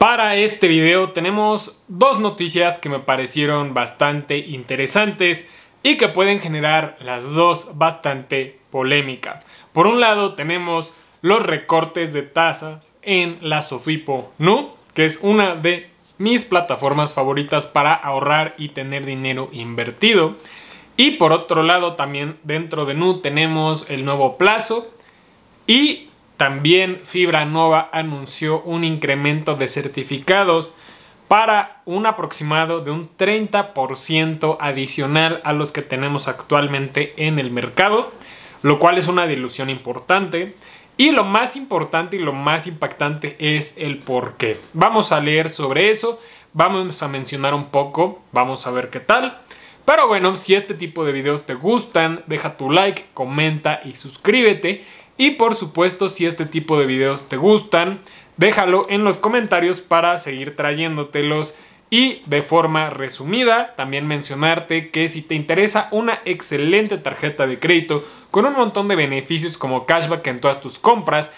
Para este video tenemos dos noticias que me parecieron bastante interesantes y que pueden generar las dos bastante polémica. Por un lado tenemos los recortes de tasas en la Sofipo Nu, que es una de mis plataformas favoritas para ahorrar y tener dinero invertido. Y por otro lado también dentro de Nu tenemos el nuevo plazo y también Fibra Nova anunció un incremento de certificados para un aproximado de un 30% adicional a los que tenemos actualmente en el mercado, lo cual es una dilución importante. Y lo más importante y lo más impactante es el por qué. Vamos a leer sobre eso, vamos a mencionar un poco, vamos a ver qué tal. Pero bueno, si este tipo de videos te gustan, deja tu like, comenta y suscríbete. Y por supuesto, si este tipo de videos te gustan, déjalo en los comentarios para seguir trayéndotelos. Y de forma resumida, también mencionarte que si te interesa una excelente tarjeta de crédito con un montón de beneficios como cashback en todas tus compras,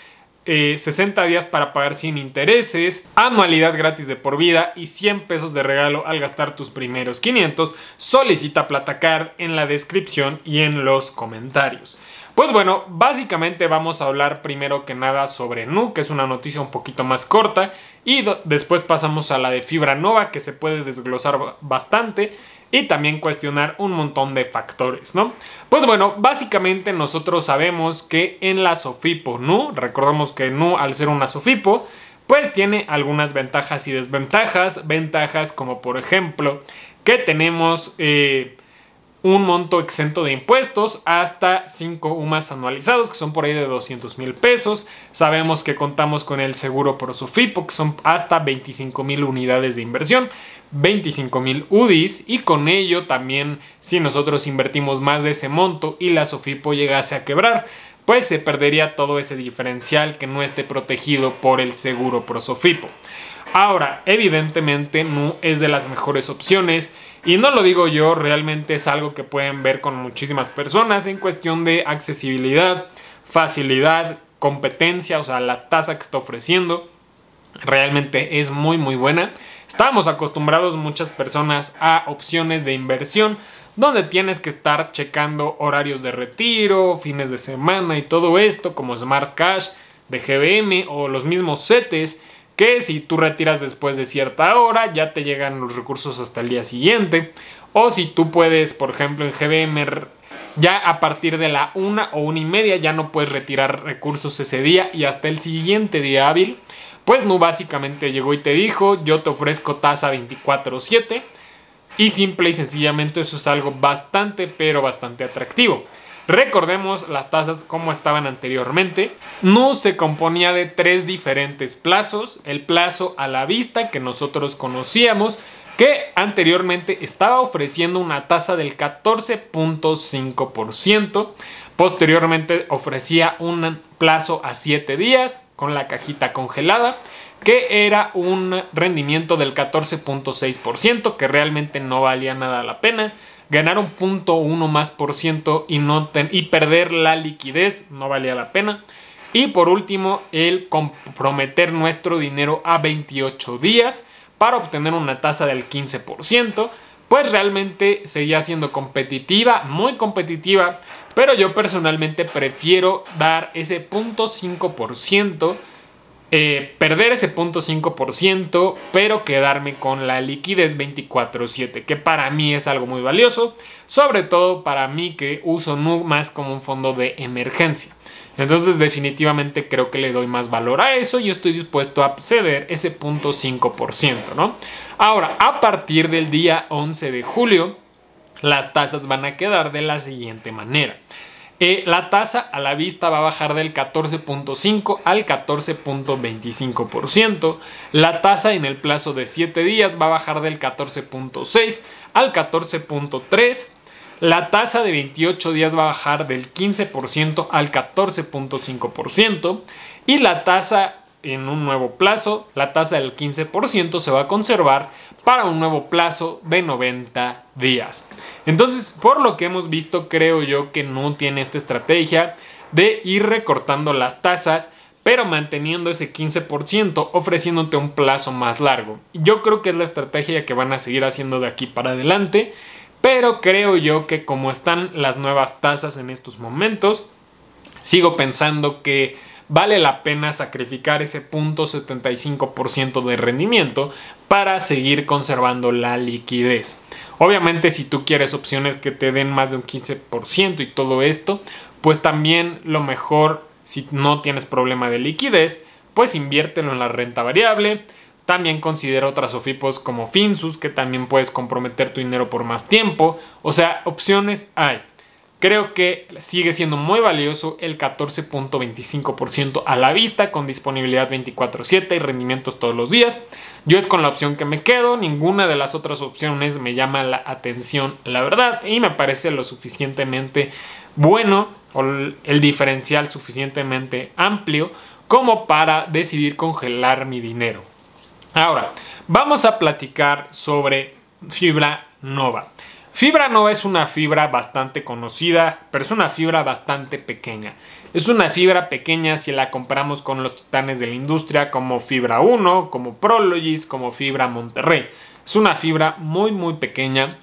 60 eh, días para pagar sin intereses, anualidad gratis de por vida y 100 pesos de regalo al gastar tus primeros 500, solicita Platacard en la descripción y en los comentarios. Pues bueno, básicamente vamos a hablar primero que nada sobre Nu, que es una noticia un poquito más corta, y después pasamos a la de Fibra Nova, que se puede desglosar bastante y también cuestionar un montón de factores, ¿no? Pues bueno, básicamente nosotros sabemos que en la Sofipo Nu, recordamos que Nu al ser una Sofipo, pues tiene algunas ventajas y desventajas, ventajas como por ejemplo que tenemos... Eh, un monto exento de impuestos hasta 5 UMAS anualizados, que son por ahí de 200 mil pesos. Sabemos que contamos con el seguro por que son hasta 25 mil unidades de inversión, 25 mil UDIs, y con ello también, si nosotros invertimos más de ese monto y la SOFIPO llegase a quebrar, pues se perdería todo ese diferencial que no esté protegido por el seguro por SOFIPO. Ahora, evidentemente no es de las mejores opciones y no lo digo yo, realmente es algo que pueden ver con muchísimas personas en cuestión de accesibilidad, facilidad, competencia, o sea, la tasa que está ofreciendo realmente es muy muy buena. Estamos acostumbrados muchas personas a opciones de inversión donde tienes que estar checando horarios de retiro, fines de semana y todo esto como Smart Cash de GBM o los mismos CETES que si tú retiras después de cierta hora ya te llegan los recursos hasta el día siguiente. O si tú puedes, por ejemplo, en GBM ya a partir de la una o una y media ya no puedes retirar recursos ese día y hasta el siguiente día hábil. Pues no básicamente llegó y te dijo, yo te ofrezco tasa 24/7 y simple y sencillamente eso es algo bastante pero bastante atractivo. Recordemos las tasas como estaban anteriormente. NU se componía de tres diferentes plazos. El plazo a la vista que nosotros conocíamos, que anteriormente estaba ofreciendo una tasa del 14.5%. Posteriormente ofrecía un plazo a 7 días con la cajita congelada, que era un rendimiento del 14.6%, que realmente no valía nada la pena ganar un punto uno más por ciento y, perder la liquidez no valía la pena. Y por último, el comprometer nuestro dinero a 28 días para obtener una tasa del 15%, pues realmente seguía siendo competitiva, muy competitiva, pero yo personalmente prefiero dar ese 0.5% eh, perder ese 0.5%, pero quedarme con la liquidez 24/7, que para mí es algo muy valioso, sobre todo para mí que uso más como un fondo de emergencia. Entonces definitivamente creo que le doy más valor a eso y estoy dispuesto a ceder ese 0.5%, ¿no? Ahora, a partir del día 11 de julio, las tasas van a quedar de la siguiente manera. Eh, la tasa a la vista va a bajar del 14.5 al 14.25%. La tasa en el plazo de 7 días va a bajar del 14.6 al 14.3%. La tasa de 28 días va a bajar del 15% al 14.5% y la tasa en un nuevo plazo, la tasa del 15% se va a conservar para un nuevo plazo de 90 días. Entonces, por lo que hemos visto, creo yo que no tiene esta estrategia de ir recortando las tasas, pero manteniendo ese 15%, ofreciéndote un plazo más largo. Yo creo que es la estrategia que van a seguir haciendo de aquí para adelante, pero creo yo que como están las nuevas tasas en estos momentos, sigo pensando que vale la pena sacrificar ese 0.75% de rendimiento para seguir conservando la liquidez. Obviamente si tú quieres opciones que te den más de un 15% y todo esto, pues también lo mejor si no tienes problema de liquidez, pues inviértelo en la renta variable. También considera otras OFIPOS como FinSUS, que también puedes comprometer tu dinero por más tiempo. O sea, opciones hay. Creo que sigue siendo muy valioso el 14.25% a la vista con disponibilidad 24/7 y rendimientos todos los días. Yo es con la opción que me quedo, ninguna de las otras opciones me llama la atención, la verdad, y me parece lo suficientemente bueno o el diferencial suficientemente amplio como para decidir congelar mi dinero. Ahora, vamos a platicar sobre Fibra Nova. Fibra no es una fibra bastante conocida, pero es una fibra bastante pequeña. Es una fibra pequeña si la comparamos con los titanes de la industria como Fibra 1, como Prologis, como Fibra Monterrey. Es una fibra muy muy pequeña,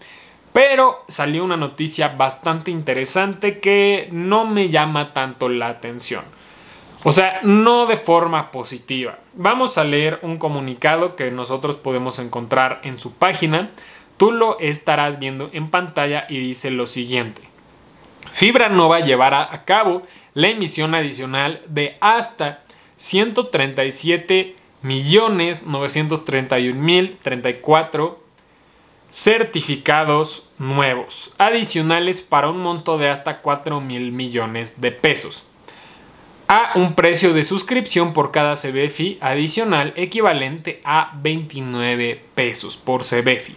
pero salió una noticia bastante interesante que no me llama tanto la atención. O sea, no de forma positiva. Vamos a leer un comunicado que nosotros podemos encontrar en su página. Tú lo estarás viendo en pantalla y dice lo siguiente. Fibra Nova llevará a cabo la emisión adicional de hasta 137 millones certificados nuevos adicionales para un monto de hasta 4 mil millones de pesos a un precio de suscripción por cada CBFI adicional equivalente a 29 pesos por CBFI,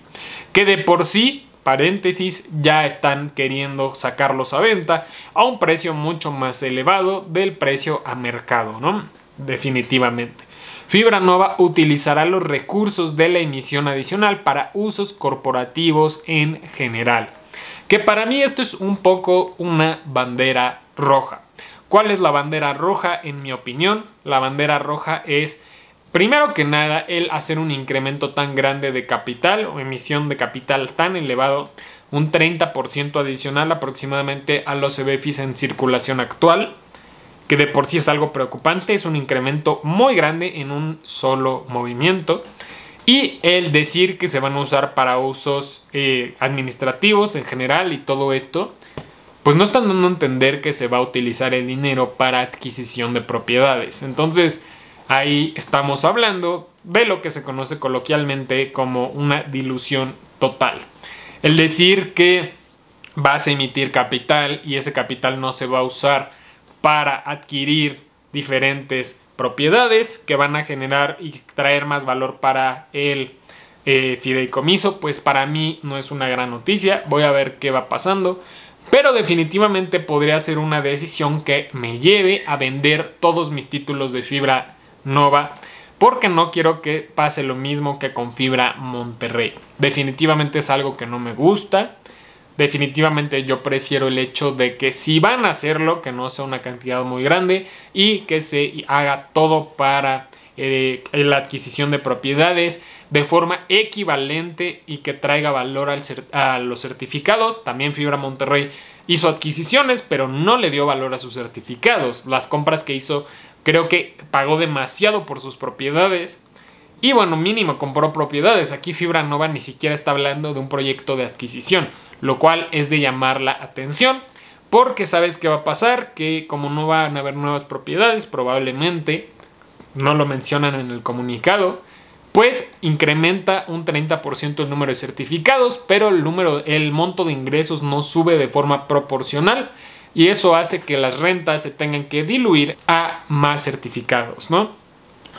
que de por sí, paréntesis, ya están queriendo sacarlos a venta a un precio mucho más elevado del precio a mercado, ¿no? Definitivamente. Fibra Nova utilizará los recursos de la emisión adicional para usos corporativos en general. Que para mí esto es un poco una bandera roja. ¿Cuál es la bandera roja? En mi opinión, la bandera roja es, primero que nada, el hacer un incremento tan grande de capital o emisión de capital tan elevado, un 30% adicional aproximadamente a los EBFIs en circulación actual, que de por sí es algo preocupante, es un incremento muy grande en un solo movimiento. Y el decir que se van a usar para usos eh, administrativos en general y todo esto, pues no están dando a entender que se va a utilizar el dinero para adquisición de propiedades. Entonces, ahí estamos hablando de lo que se conoce coloquialmente como una dilución total. El decir que vas a emitir capital y ese capital no se va a usar para adquirir diferentes propiedades que van a generar y traer más valor para el eh, fideicomiso, pues para mí no es una gran noticia. Voy a ver qué va pasando. Pero definitivamente podría ser una decisión que me lleve a vender todos mis títulos de fibra Nova porque no quiero que pase lo mismo que con Fibra Monterrey. Definitivamente es algo que no me gusta. Definitivamente yo prefiero el hecho de que si van a hacerlo, que no sea una cantidad muy grande y que se haga todo para eh, la adquisición de propiedades de forma equivalente y que traiga valor a los certificados. También Fibra Monterrey hizo adquisiciones, pero no le dio valor a sus certificados. Las compras que hizo creo que pagó demasiado por sus propiedades. Y bueno, mínimo compró propiedades. Aquí Fibra Nova ni siquiera está hablando de un proyecto de adquisición, lo cual es de llamar la atención. Porque sabes qué va a pasar, que como no van a haber nuevas propiedades, probablemente no lo mencionan en el comunicado, pues incrementa un 30% el número de certificados, pero el, número, el monto de ingresos no sube de forma proporcional y eso hace que las rentas se tengan que diluir a más certificados, ¿no?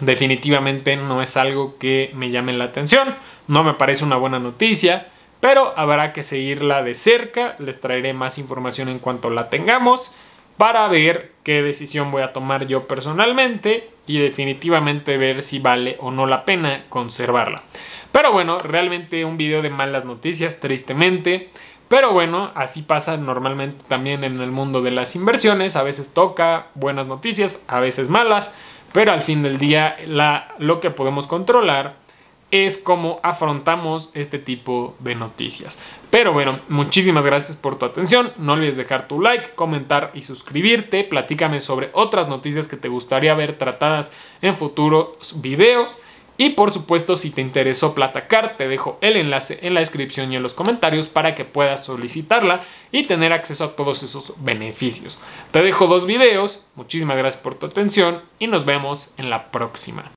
Definitivamente no es algo que me llame la atención, no me parece una buena noticia, pero habrá que seguirla de cerca, les traeré más información en cuanto la tengamos para ver qué decisión voy a tomar yo personalmente y definitivamente ver si vale o no la pena conservarla. Pero bueno, realmente un video de malas noticias, tristemente. Pero bueno, así pasa normalmente también en el mundo de las inversiones. A veces toca buenas noticias, a veces malas. Pero al fin del día, la, lo que podemos controlar es como afrontamos este tipo de noticias. Pero bueno, muchísimas gracias por tu atención. No olvides dejar tu like, comentar y suscribirte. Platícame sobre otras noticias que te gustaría ver tratadas en futuros videos. Y por supuesto, si te interesó Platacar, te dejo el enlace en la descripción y en los comentarios para que puedas solicitarla y tener acceso a todos esos beneficios. Te dejo dos videos, muchísimas gracias por tu atención y nos vemos en la próxima.